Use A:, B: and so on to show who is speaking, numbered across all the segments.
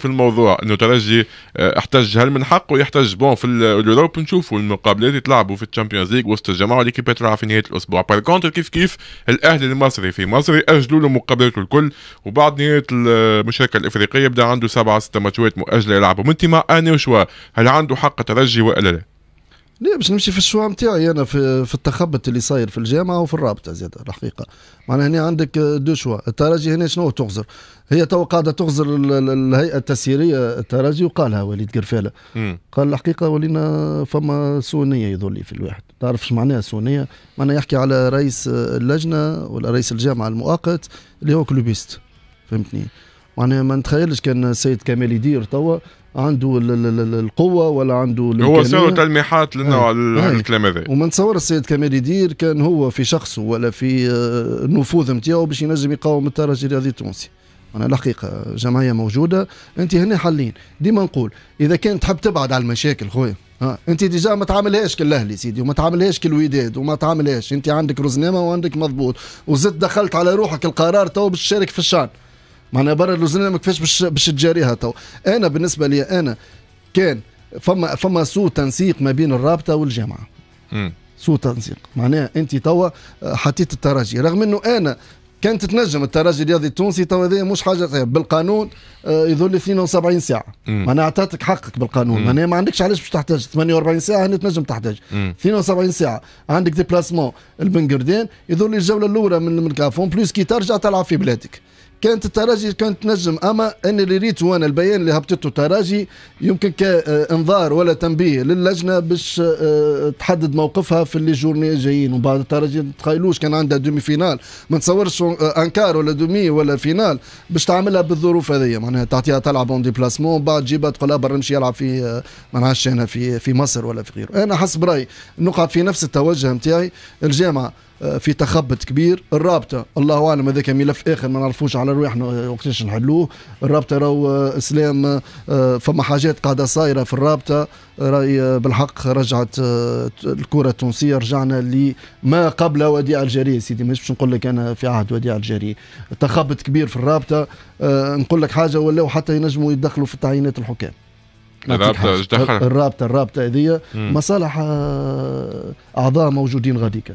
A: في الموضوع انه ترجي احتج آه، هل من حقه يحتج بون في اليوروب نشوفوا المقابلات يتلعبوا في الشامبيونز ليج وسط الجماعه والكيبات تلعب في نهايه الاسبوع بار كونتر كيف كيف الاهلي المصري في مصر اجلوا له مقابلاته الكل وبعد نهايه المشاركه الافريقيه بدا عنده سبعه سته ماتشات مؤجله يلعبوا انت مع اني وشوا هل عنده حق ترجي ولا لا؟
B: لا باش نمشي في الشوا نتاعي انا في, في التخبط اللي صاير في الجامعه وفي الرابطه زياده الحقيقه معناها هنا عندك دو شوا الترجي هنا شنو تغزر هي تو قاعده تغزر الهيئه التسييريه الترجي وقالها وليد قرفاله قال الحقيقه ولينا فما سونيه يظلي في الواحد تعرف ايش معناها سونيه معناها يحكي على رئيس اللجنه ولا رئيس الجامعه المؤقت اللي هو كلوبيست فهمتني معناها ما نتخيلش كان السيد كمال يدير توا عنده القوه ولا عنده هو سوى
A: تلميحات لنا آه. على آه. الكلام هذا
B: وما نتصور السيد كمال يدير كان هو في شخصه ولا في آه، النفوذ نتاعو باش ينجم يقاوم الترجي الرياضي التونسي أنا الحقيقة جمعية موجودة أنت هنا حلين ديما نقول إذا كان تحب تبعد على المشاكل خويا انت ديجا ما تعاملهاش كالاهلي سيدي وما تعاملهاش كالوداد وما تعاملهاش انت عندك روزنامة وعندك مضبوط وزدت دخلت على روحك القرار تو باش تشارك في الشان معناها برا اللوزنيه ما كيفاش باش باش تجاريها تو انا بالنسبه لي انا كان فما فما سوء تنسيق ما بين الرابطه والجامعه سوء تنسيق معناها انت توا حطيت الترجي رغم انه انا كانت تنجم الترجي الرياضي التونسي تو هذايا مش حاجه غير بالقانون آه، يظل 72 ساعه معناها اعطيتك حقك بالقانون معناها ما عندكش علاش باش تحتاج 48 ساعه هنا تنجم تحتاج 72 ساعه عندك ديبلاسمون البنكردين يظل الجوله الاولى من الكافون بلوس كي ترجع تلعب في بلادك كانت التراجي كانت تنجم اما انا اللي ريت انا البيان اللي هبطته تراجي يمكن كانذار ولا تنبيه للجنه باش آه، تحدد موقفها في اللي جورني جايين وبعد التراجي ما تخيلوش كان عندها دومي فينال ما نتصورش انكار ولا دومي ولا فينال باش تعملها بالظروف هذه معناها تعطيها تلعب اون ديبلاسمون بعد تجيبها تقول لها برا نمشي يلعب في آه، ما نعرفش انا في في مصر ولا في غيره انا حسب رايي نقعد في نفس التوجه نتاعي الجامعه في تخبط كبير الرابطه الله اعلم هذاك ملف اخر ما نعرفوش على روحنا وقتاش نحلوه الرابطه راهو اسلام آه، آه، فما حاجات قاعده صايره في الرابطه راي آه، بالحق رجعت الكره التونسيه رجعنا لما قبل وديع الجري سيدي مش باش نقول لك انا في عهد وديع الجري تخبط كبير في الرابطه نقول لك حاجه ولاو حتى ينجموا يتدخلوا في تعيينات الحكام الرابطه الرابطه الرابطه هذه مصالح اعضاء موجودين غاديكا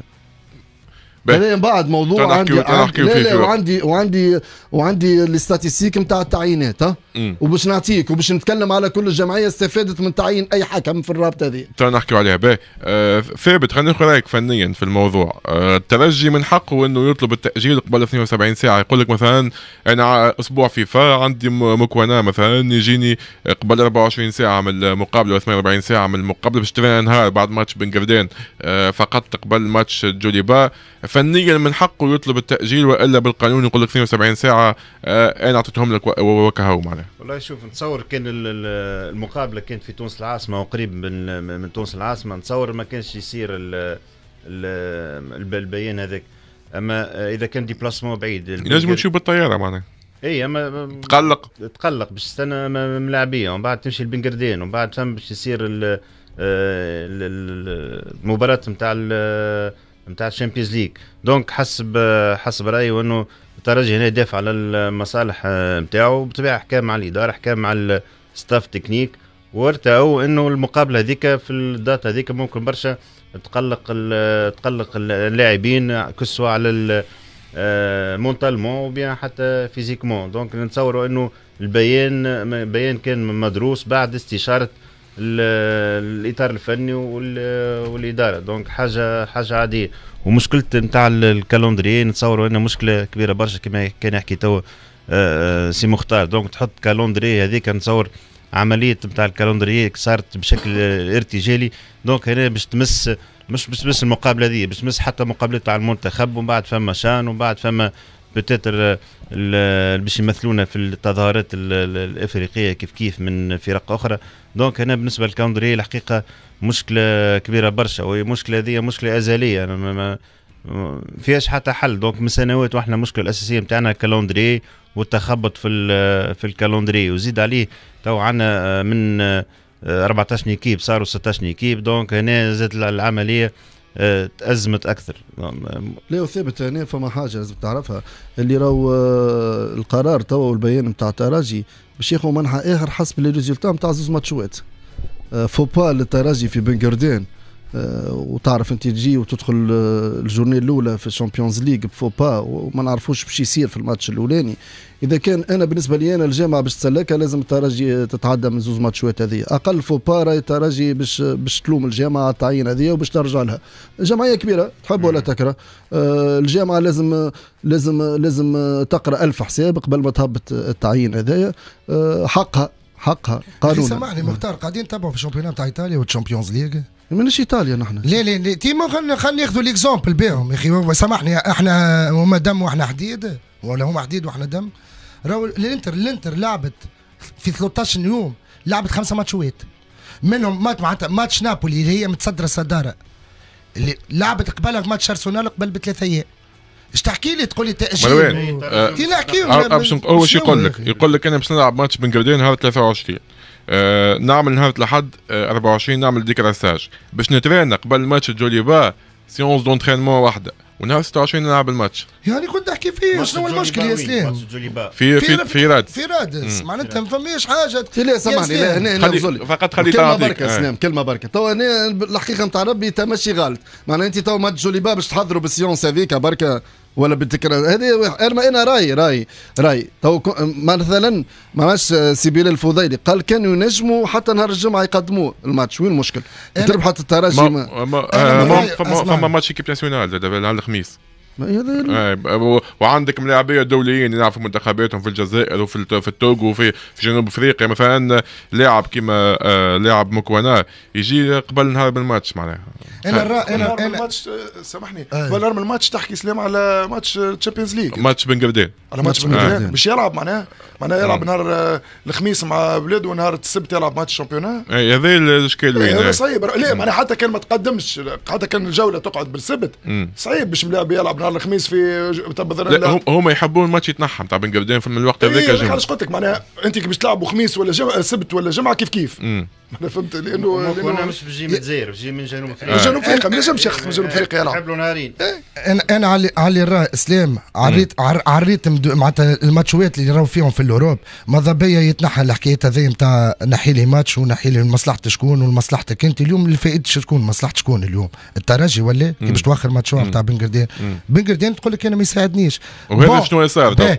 B: بعدين بعد موضوع عندي, عندي عندي لا وعندي وعندي وعندي الاستاتيستيك نتاع التعيينات ها وباش نعطيك وباش نتكلم على كل الجمعيه استفادت من تعيين اي حكم في الرابطه هذه
A: تو نحكيو عليها باهي آه، ثابت خلينا ناخذ رايك فنيا في الموضوع آه، الترجي من حقه انه يطلب التاجيل قبل 72 ساعه يقول لك مثلا انا اسبوع فيفا عندي مكونه مثلا يجيني قبل 24 ساعه من المقابله 48 ساعه من المقابله باش نهار بعد ماتش بن آه، فقط قبل ماتش جوليبا فنيا من حقه يطلب التاجيل والا بالقانون يقول لك 72 ساعه آه انا اعطيتهم لك وكهو معناها
C: والله شوف نتصور كان المقابله كانت في تونس العاصمه وقريب من من تونس العاصمه نتصور ما كانش يصير الـ الـ البيان هذاك اما اذا كان ديبلاسمون بعيد لازم نشوف
A: بالطياره معناها
C: اي اما تقلق تقلق باش تستنى ملاعبيه ومن بعد تمشي لبنقردين ومن بعد فهم باش يصير آه، المباراه نتاع نتاع الشامبيونز ليغ دونك حسب حسب رايي وانه الترجي هنا يدافع على المصالح نتاعو آه، بطبيعه حكى مع الاداره حكى مع الستاف تكنيك وارتاو انه المقابله هذيك في الداتا هذيك ممكن برشا تقلق تقلق اللاعبين كسوا على مونتالمون وبيان آه، حتى فيزيكمون دونك نتصوروا انه البيان بيان كان مدروس بعد استشاره الاطار الفني والاداره دونك حاجه حاجه عاديه ومشكله نتاع الكالندري نتصور انها مشكله كبيره برشا كما كان يحكي تو آه، آه، سي مختار دونك تحط كالندري هذيك نتصور عمليه نتاع الكالندري صارت بشكل ارتجالي دونك هنا باش تمس مش بس بس المقابله هذه باش تمس حتى مقابله تاع المنتخب ومن بعد فما شان ومن بعد فما بتاتر باش يمثلونا في التظاهرات الافريقيه كيف كيف من فرق اخرى دونك هنا بالنسبه للكاوندري الحقيقه مشكله كبيره برشا وهي مشكله هذه مشكله ازليه انا ما فيهاش حتى حل دونك من سنوات واحنا المشكله الاساسيه نتاعنا الكالوندري والتخبط في في الكالوندري وزيد عليه تو عندنا آه، من 14 آه، نيكيب صاروا 16 نيكيب دونك هنا زادت العمليه آه، تأزمت أكثر لا وثابت هنا فما حاجة لازم
B: تعرفها اللي راهو آه، القرار توا والبيان نتاع التراجي باش ياخذوا منحى آخر حسب لي ريزولتا نتاع زوز ماتشوات آه، فوبا للتراجي في بنكردين آه، وتعرف انت تجي وتدخل آه، الجورني الاولى في الشامبيونز ليغ بفوبا وما نعرفوش باش يصير في الماتش الاولاني اذا كان انا بالنسبه لي انا الجامعه باش تسلكها لازم الترجي آه، تتعدى من زوز ماتشات هذه اقل فوبا راهي الترجي باش باش تلوم الجامعه على التعيين هذه وباش ترجع لها جمعيه كبيره تحب ولا تكره الجامعه لازم لازم لازم تقرا ألف حساب قبل ما تهبط التعيين هذايا حقها
D: حقها قانونا سامحني مختار قاعدين نتبعوا في الشامبيونات تاع ايطاليا والشامبيونز ليغ مانيش ايطاليا نحن لا لا تي ما خلينا خلينا ناخذوا ليكزومبل بهم يا اخي سامحني احنا هما دم واحنا حديد ولا هما حديد واحنا دم راهو الانتر الانتر لعبت في 13 يوم لعبت خمسه ماتشوات منهم مات ماتش نابولي اللي هي متصدره الصداره اللي لعبت قبلها ماتش ارسنال قبل بثلاث ايام اش تحكي لي تقول لي تاجيل تي آه، نحكيهم اول شيء يقول لك
A: يقول لك انا باش نلعب ماتش بنغرديه نهار 23 آه، نعمل نهار الاحد 24 نعمل ديكراساج باش نترين قبل ماتش جوليبا سيونس دونترينمون واحده ونهار 26 نلعب الماتش يعني كنت
D: احكي فيه شنو المشكل يا سليم
A: في في في راد في راد
D: معناتها ما فماش حاجه لا سامحني لا هنا
B: هنا فقط خلي كلمه بركه آه. سليم كلمه بركه
D: تو هنا الحقيقه نتاع
B: ربي تمشي غلط معناتها انت تو ماتش جوليبا باش تحضروا بالسيونس هذيك بركه ولا بتكرا هذه انا انا رايي رايي رايي تو مثلا ما ماش سيبيل الفضيلي قال كان ينجموا حتى نهار الجمعه يقدموا الماتش وين المشكل تربح حتى الترجي ما ما فما
A: ماتش كيب ناسيونال الخميس إيه، وعندك ملاعبيه دوليين يلعبوا في منتخباتهم في الجزائر وفي في التوغو وفي في جنوب افريقيا مثلا لاعب كيما آه، لاعب مكوانا يجي قبل نهار من الماتش معناها انا الرا... انا انا الماتش آه، سامحني قبل آه. نهار من الماتش تحكي سلام على ماتش تشامبيونز ليج ماتش بن على ماتش بن قردان باش
B: يلعب معناها معناها يلعب نهار الخميس مع بلاده ونهار السبت يلعب ماتش
A: اي هذا الاشكال وين إيه، يعني. هذا صعيب
B: لا معناها حتى كان ما تقدمش حتى كان الجوله تقعد بالسبت صعيب باش ملاعب يلعب نهار نهار الخميس في طب لا
A: هم يحبون الماتش يتنحى تاع بن قردان في الوقت إيه، هذاك إيه جمعه قلت
B: لك معناها انت كي باش تلعبوا خميس ولا
D: جمعه سبت ولا جمعه كيف كيف م.
C: انا فهمت لانه انا مش بجي من الجزائر بجي من جنوب افريقيا
D: من جنوب افريقيا ما نجمش يخدم من جنوب افريقيا يلعب
C: قبل نهارين إيه.
D: انا انا علي علي راه اسلام عريت عريت معناتها الماتشوات اللي راهو فيهم في الاوروب ماذا بيا يتنحى الحكاية هذه نتاع نحي لي ماتش ونحي لي مصلحتك شكون ومصلحتك انت اليوم الفائده شكون مصلحت شكون اليوم الترجي ولا كي باش توخر ماتش نتاع بن بنقردين تقول لك انا ما يساعدنيش
A: وهذا شنو صار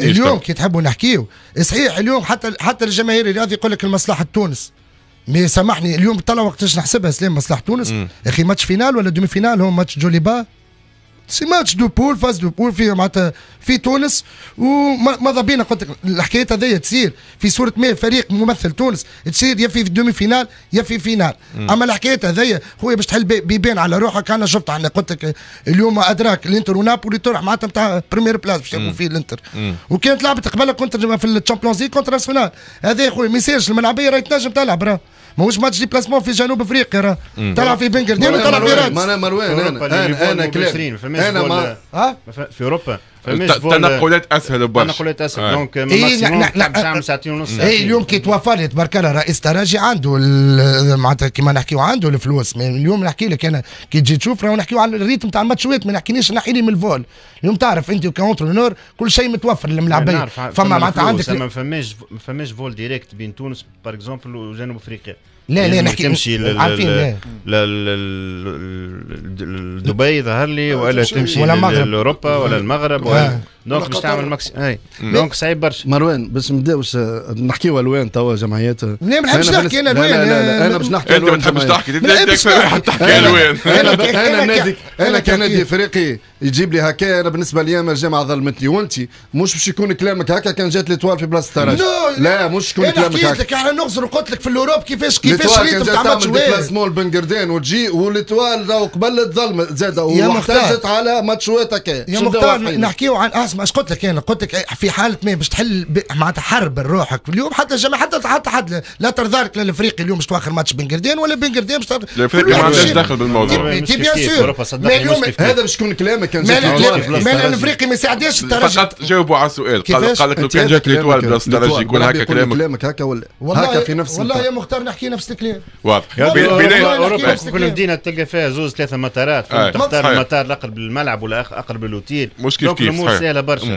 A: اليوم
D: كي تحبوا نحكيو صحيح اليوم حتى حتى الجماهير الرياضي يقول لك المصلحه تونس مي سامحني اليوم طلع وقتاش نحسبها سلام مصلحه تونس اخي ماتش فينال ولا دومي فينال هو ماتش جوليبا سي ماتش دو بول فاز دو بول في معناتها في تونس وماذا بينا قلت لك الحكايه هذيا تصير في صوره ما فريق ممثل تونس تصير يا في دومي فينال يا في فينال مم. اما الحكايه هذيا خويا باش تحل بيبان على روحك انا شفت انا قلت لك اليوم ادراك الانتر ونابولي تروح معناتها نتاع بريمير بلاس باش يلعبوا فيه الانتر وكانت لعبت قبل كنت في الشامبيونز ليغ كونتر ناسيونال هذا خويا ما الملعبيه راهي تنجم تلعب راه ماهوش ماتش ديبلاسمون في جنوب افريقيا راه طلع في بنغردين وطلع في رادس مروان انا انا انا كلام انا
C: في اوروبا
A: تنقلات اسهل برشا تنقلات اسهل آه. دونك إيه، ماكسيموم
C: تعمل آه، ساعتين
A: ونص اي
D: اليوم كي توفى تبارك الله رئيس تراجي عنده معناتها كيما نحكيو عنده الفلوس اليوم نحكي لك انا كي تجي تشوف راهو نحكيو على الريتم تاع الماتشوات ما نحكينيش نحكي لي من الفول اليوم تعرف انت كونترونور كل شيء متوفر للملاعبين فما معناتها عندك ما
C: فماش فماش فول ديريكت بين تونس باغ اكزومبل وجنوب افريقيا لا لا يعني نحكي تمشي لدبي ظهر لي آه، ولا تمشي لاوروبا ولا آه. المغرب ولا دونك آه. باش تعمل ماكس اي
B: دونك صعيب برشا مروان باش نبداو نحكيو الوان توا جمعيات لا ما نحبش نحكي انا الوان انا باش نحكي انت ما تحبش تحكي انت تحكي الوان انا نادي انا كنادي افريقي يجيب لي هكا انا بالنسبه لي انا الجامعه ظلمتني وانت مش باش يكون كلامك هكا كان جات لي في بلاصه الترجي لا مش يكون كلامك هكا انا حكيت
D: لك على نغزر قلت لك في الاوروب كيفاش كيف الاتوال كان تعمل ديبلاسمون
B: لبنجردين وتجي
D: والاتوال راهو قبل الظلم زاد واحتجت
B: على ماتشوات هكا يا مختار نحكيو
D: عن اسمع اش قلت لك انا يعني قلت لك في حاله ما باش تحل معناتها حرب روحك اليوم حتى جمع حتى حتى حد لا ترضى لك اليوم باش تواخر ماتش بنجردين ولا بنجردين باش الافريقي ما عندهاش
A: دخل بالموضوع تي بيان سور
B: هذا باش
D: يكون كلامك كان الافريقي ما يساعدش الترجي
A: فقط جاوبوا على السؤال قال لك لو كان جات ليتوال بلاصه الترجي يكون هكا كلامك كلامك هكا ولا هكا
D: في نفس والله يا مختار نحكي نفس نفس
A: واضح بدايه اوروبا كل
C: مدينه تلقى فيها زوز ثلاثه مطارات تختار المطار الاقرب للملعب ولا اقرب للوتيل مش كيف كيف الامور سهله برشا أمم.